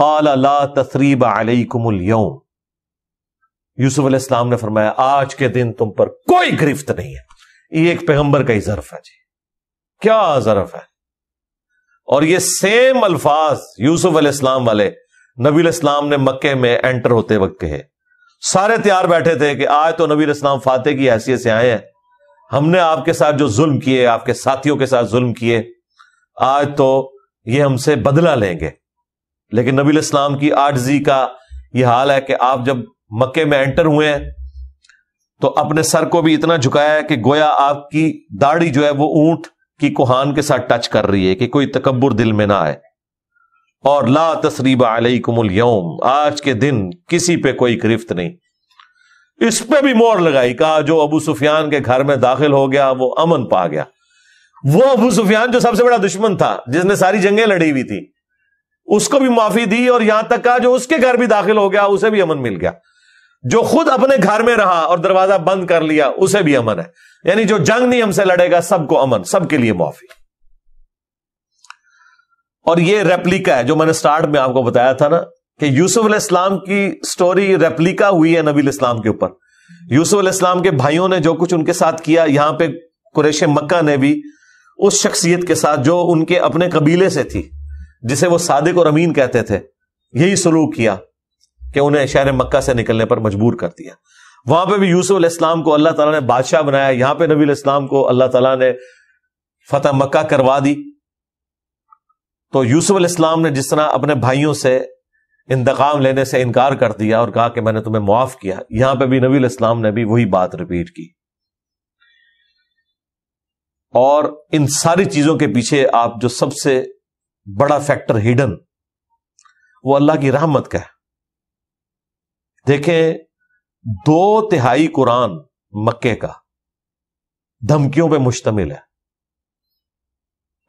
काल ला तसरीब अलैकुमुल यौम यूसुफ अलैहिस्सलाम ने फरमाया आज के दिन तुम पर कोई गिरफ्त नहीं है ये एक पैगंबर का ही जरफ है जी क्या जरफ है और ये सेम अल्फाज यूसुफ अलैहिस्सलाम वाले नबी इस्लाम ने मक्के में एंटर होते वक्त कहे सारे तैयार बैठे थे कि आज तो नबी इस्लाम फातेह की हैसियत से आए हैं हमने आपके साथ जो जुल्म किए आपके साथियों के साथ जुल्म किए आज तो ये हमसे बदला लेंगे लेकिन नबी इस्लाम की आर्जी का यह हाल है कि आप जब मक्के में एंटर हुए हैं तो अपने सर को भी इतना झुकाया कि गोया आपकी दाढ़ी जो है वो ऊंट की कुहान के साथ टच कर रही है कि कोई तकबर दिल में ना आए और ला तसरीबा कुमल यौम आज के दिन किसी पे कोई गिरफ्त नहीं इस पे भी मोर लगाई कहा जो अबू सुफियान के घर में दाखिल हो गया वो अमन पा गया वो अबू सुफियान जो सबसे बड़ा दुश्मन था जिसने सारी जंगे लड़ी हुई थी उसको भी माफी दी और यहां तक का जो उसके घर भी दाखिल हो गया उसे भी अमन मिल गया जो खुद अपने घर में रहा और दरवाजा बंद कर लिया उसे भी अमन है यानी जो जंग नहीं हमसे लड़ेगा सबको अमन सबके लिए माफी और ये रेप्लिका है जो मैंने स्टार्ट में आपको बताया था ना कि यूसुफ इस्लाम की स्टोरी रेप्लिका हुई है नबील इस्लाम के ऊपर यूसुफ इस्लाम के भाइयों ने जो कुछ उनके साथ किया यहां पर कुरेश मक्का ने भी उस शख्सियत के साथ जो उनके अपने कबीले से थी जिसे वो सादिक और अमीन कहते थे यही सलूक किया कि उन्हें शहर मक्का से निकलने पर मजबूर कर दिया वहां पर भी यूसुफ इस्लाम को अल्लाह तला ने बादशाह बनाया यहां पर नबी इस्लाम को अल्लाह तला ने फतेह मक्का करवा दी तो यूसुफ इस्लाम ने जिस तरह अपने भाइयों से इंतकाम लेने से इनकार कर दिया और कहा कि मैंने तुम्हें मुआफ किया यहां पे भी नबी इस्लाम ने भी वही बात रिपीट की और इन सारी चीजों के पीछे आप जो सबसे बड़ा फैक्टर हिडन वो अल्लाह की रहमत का है देखें दो तिहाई कुरान मक्के का धमकियों पे मुश्तमिल है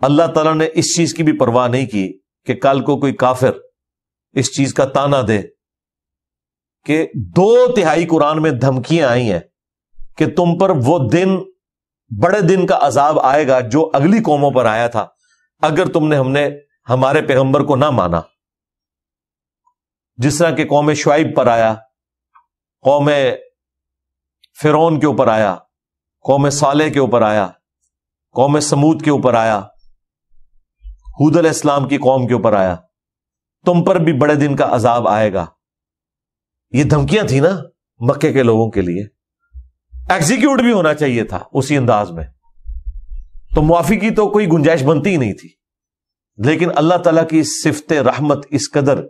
अल्लाह तला ने इस चीज की भी परवाह नहीं की कि कल को कोई काफिर इस चीज का ताना दे कि दो तिहाई कुरान में धमकियां आई हैं कि तुम पर वो दिन बड़े दिन का अजाब आएगा जो अगली कौमों पर आया था अगर तुमने हमने हमारे पैगंबर को ना माना जिस तरह के कौम शुआब पर आया कौम फिरौन के ऊपर आया कौम साले के ऊपर आया कौम समूद के ऊपर आया हूदल इस्लाम की कौम के ऊपर आया तुम पर भी बड़े दिन का अजाब आएगा ये धमकियां थी ना मक्के के लोगों के लिए एग्जीक्यूट भी होना चाहिए था उसी अंदाज में तो मुआफी की तो कोई गुंजाइश बनती ही नहीं थी लेकिन अल्लाह तला की सिफत रहमत इस कदर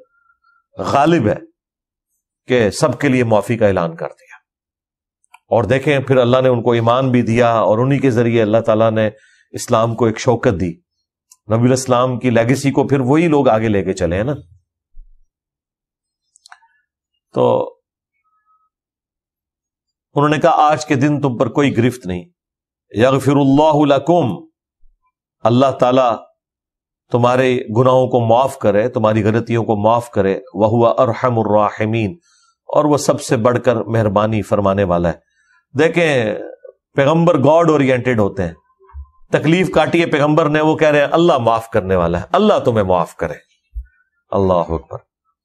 गालिब है कि सबके लिए माफी का ऐलान कर दिया और देखें फिर अल्लाह ने उनको ईमान भी दिया और उन्हीं के जरिए अल्लाह तला ने इस्लाम को एक शौकत दी नबी इस्लाम की लेगेसी को फिर वही लोग आगे लेके चले हैं ना तो उन्होंने कहा आज के दिन तुम पर कोई गिरफ्त नहीं या फिर अल्लाह तला तुम्हारे गुनाहों को माफ करे तुम्हारी गलतियों को माफ करे वह हुआ अरहमराहमीन और वह सबसे बढ़कर मेहरबानी फरमाने वाला है देखें पैगंबर गॉड ओरिएंटेड होते हैं तकलीफ काटी है पैगंबर ने वो कह रहे हैं अल्लाह माफ करने वाला है अल्लाह तुम्हें माफ करे अल्लाह अकबर